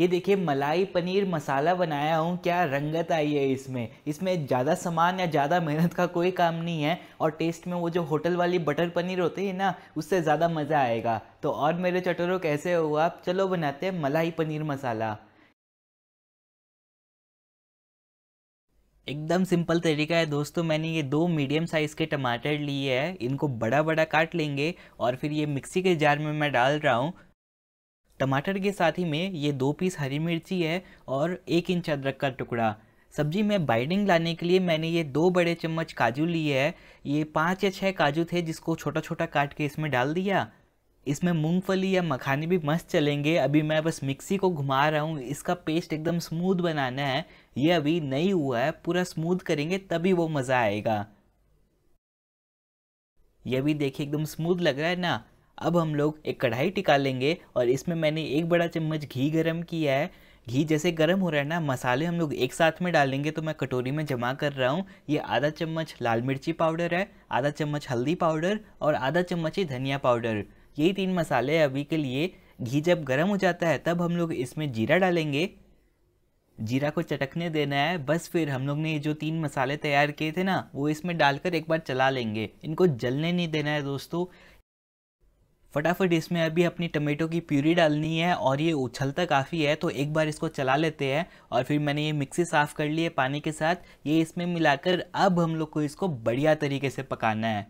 ये देखिए मलाई पनीर मसाला बनाया हूँ क्या रंगत आई है इसमें इसमें ज़्यादा सामान या ज़्यादा मेहनत का कोई काम नहीं है और टेस्ट में वो जो होटल वाली बटर पनीर होती है ना उससे ज़्यादा मज़ा आएगा तो और मेरे चटोरों कैसे हो आप चलो बनाते हैं मलाई पनीर मसाला एकदम सिंपल तरीका है दोस्तों मैंने ये दो मीडियम साइज़ के टमाटर लिए हैं इनको बड़ा बड़ा काट लेंगे और फिर ये मिक्सी के जार में मैं डाल रहा हूँ टमाटर के साथ ही में ये दो पीस हरी मिर्ची है और एक इंच अदरक का टुकड़ा सब्जी में बाइडिंग लाने के लिए मैंने ये दो बड़े चम्मच काजू लिए है ये पाँच या छः काजू थे जिसको छोटा छोटा काट के इसमें डाल दिया इसमें मूंगफली या मखानी भी मस्त चलेंगे अभी मैं बस मिक्सी को घुमा रहा हूँ इसका पेस्ट एकदम स्मूथ बनाना है ये अभी नहीं हुआ है पूरा स्मूथ करेंगे तभी वो मज़ा आएगा ये भी देखिए एकदम स्मूथ लग रहा है ना अब हम लोग एक कढ़ाई टिका लेंगे और इसमें मैंने एक बड़ा चम्मच घी गर्म किया है घी जैसे गर्म हो रहा है ना मसाले हम लोग एक साथ में डालेंगे तो मैं कटोरी में जमा कर रहा हूँ ये आधा चम्मच लाल मिर्ची पाउडर है आधा चम्मच हल्दी पाउडर और आधा चम्मच ही धनिया पाउडर यही तीन मसाले अभी के लिए घी जब गर्म हो जाता है तब हम लोग इसमें जीरा डालेंगे जीरा को चटकने देना है बस फिर हम लोग ने ये जो तीन मसाले तैयार किए थे ना वो इसमें डालकर एक बार चला लेंगे इनको जलने नहीं देना है दोस्तों फटाफट इसमें अभी अपनी टमेटो की प्यूरी डालनी है और ये उछलता काफ़ी है तो एक बार इसको चला लेते हैं और फिर मैंने ये मिक्सी साफ़ कर ली है पानी के साथ ये इसमें मिलाकर अब हम लोग को इसको बढ़िया तरीके से पकाना है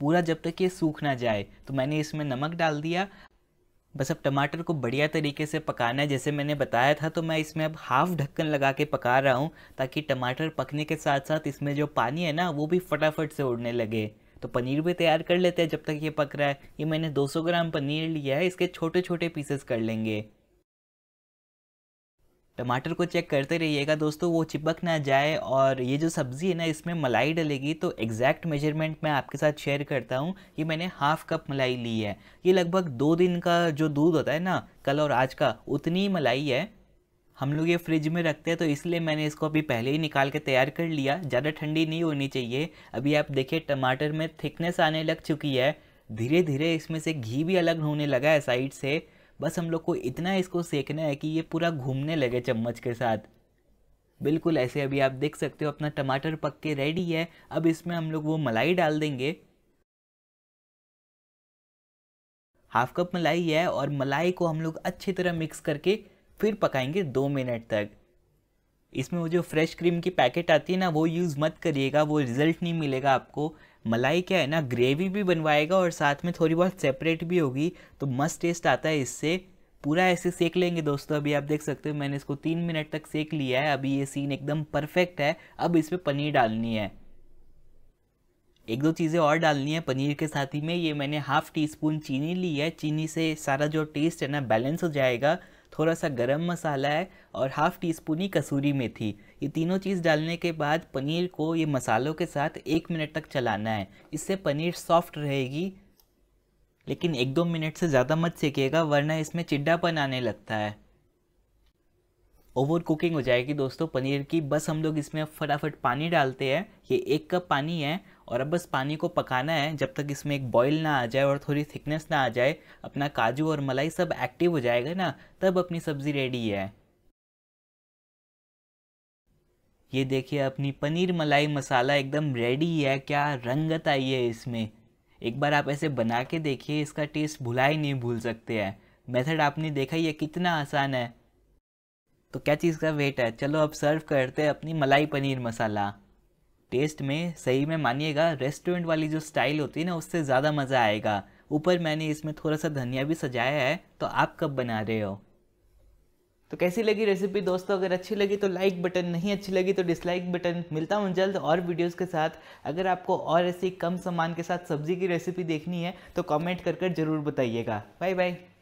पूरा जब तक ये सूख ना जाए तो मैंने इसमें नमक डाल दिया बस अब टमाटर को बढ़िया तरीके से पकाना है जैसे मैंने बताया था तो मैं इसमें अब हाफ ढक्कन लगा के पका रहा हूँ ताकि टमाटर पकने के साथ साथ इसमें जो पानी है ना वो भी फटाफट से उड़ने लगे तो पनीर भी तैयार कर लेते हैं जब तक ये पक रहा है ये मैंने 200 ग्राम पनीर लिया है इसके छोटे छोटे पीसेस कर लेंगे टमाटर को चेक करते रहिएगा दोस्तों वो चिपक ना जाए और ये जो सब्ज़ी है ना इसमें मलाई डलेगी तो एग्जैक्ट मेजरमेंट मैं आपके साथ शेयर करता हूँ ये मैंने हाफ़ कप मलाई ली है ये लगभग दो दिन का जो दूध होता है ना कल और आज का उतनी मलाई है हम लोग ये फ्रिज में रखते हैं तो इसलिए मैंने इसको अभी पहले ही निकाल के तैयार कर लिया ज़्यादा ठंडी नहीं होनी चाहिए अभी आप देखिए टमाटर में थिकनेस आने लग चुकी है धीरे धीरे इसमें से घी भी अलग होने लगा है साइड से बस हम लोग को इतना इसको सेकना है कि ये पूरा घूमने लगे चम्मच के साथ बिल्कुल ऐसे अभी आप देख सकते हो अपना टमाटर पक के रेडी है अब इसमें हम लोग वो मलाई डाल देंगे हाफ कप मलाई है और मलाई को हम लोग अच्छी तरह मिक्स करके फिर पकाएंगे दो मिनट तक इसमें वो जो फ्रेश क्रीम की पैकेट आती है ना वो यूज़ मत करिएगा वो रिज़ल्ट नहीं मिलेगा आपको मलाई क्या है ना ग्रेवी भी बनवाएगा और साथ में थोड़ी बहुत सेपरेट भी होगी तो मस्त टेस्ट आता है इससे पूरा ऐसे सेक लेंगे दोस्तों अभी आप देख सकते हो मैंने इसको तीन मिनट तक सेक लिया है अभी ये सीन एकदम परफेक्ट है अब इसमें पनीर डालनी है एक दो चीज़ें और डालनी है पनीर के साथ ही में ये मैंने हाफ़ टी स्पून चीनी ली है चीनी से सारा जो टेस्ट है ना बैलेंस हो जाएगा थोड़ा सा गरम मसाला है और हाफ़ टी स्पून ही कसूरी मेथी ये तीनों चीज़ डालने के बाद पनीर को ये मसालों के साथ एक मिनट तक चलाना है इससे पनीर सॉफ्ट रहेगी लेकिन एक दो मिनट से ज़्यादा मत सेकेगा वरना इसमें चिड्डापन आने लगता है ओवर कुकिंग हो जाएगी दोस्तों पनीर की बस हम लोग इसमें फटाफट पानी डालते हैं ये एक कप पानी है और अब बस पानी को पकाना है जब तक इसमें एक बॉईल ना आ जाए और थोड़ी थिकनेस ना आ जाए अपना काजू और मलाई सब एक्टिव हो जाएगा ना तब अपनी सब्ज़ी रेडी है ये देखिए अपनी पनीर मलाई मसाला एकदम रेडी है क्या रंगत आई है इसमें एक बार आप ऐसे बना के देखिए इसका टेस्ट भुला ही नहीं भूल सकते हैं मेथड आपने देखा ही है कितना आसान है तो क्या चीज़ का वेट है चलो अब सर्व करते हैं अपनी मलाई पनीर मसाला टेस्ट में सही में मानिएगा रेस्टोरेंट वाली जो स्टाइल होती है ना उससे ज़्यादा मज़ा आएगा ऊपर मैंने इसमें थोड़ा सा धनिया भी सजाया है तो आप कब बना रहे हो तो कैसी लगी रेसिपी दोस्तों अगर अच्छी लगी तो लाइक बटन नहीं अच्छी लगी तो डिसलाइक बटन मिलता हूँ जल्द और वीडियोस के साथ अगर आपको और ऐसी कम सामान के साथ सब्जी की रेसिपी देखनी है तो कमेंट कर कर ज़रूर बताइएगा बाय बाय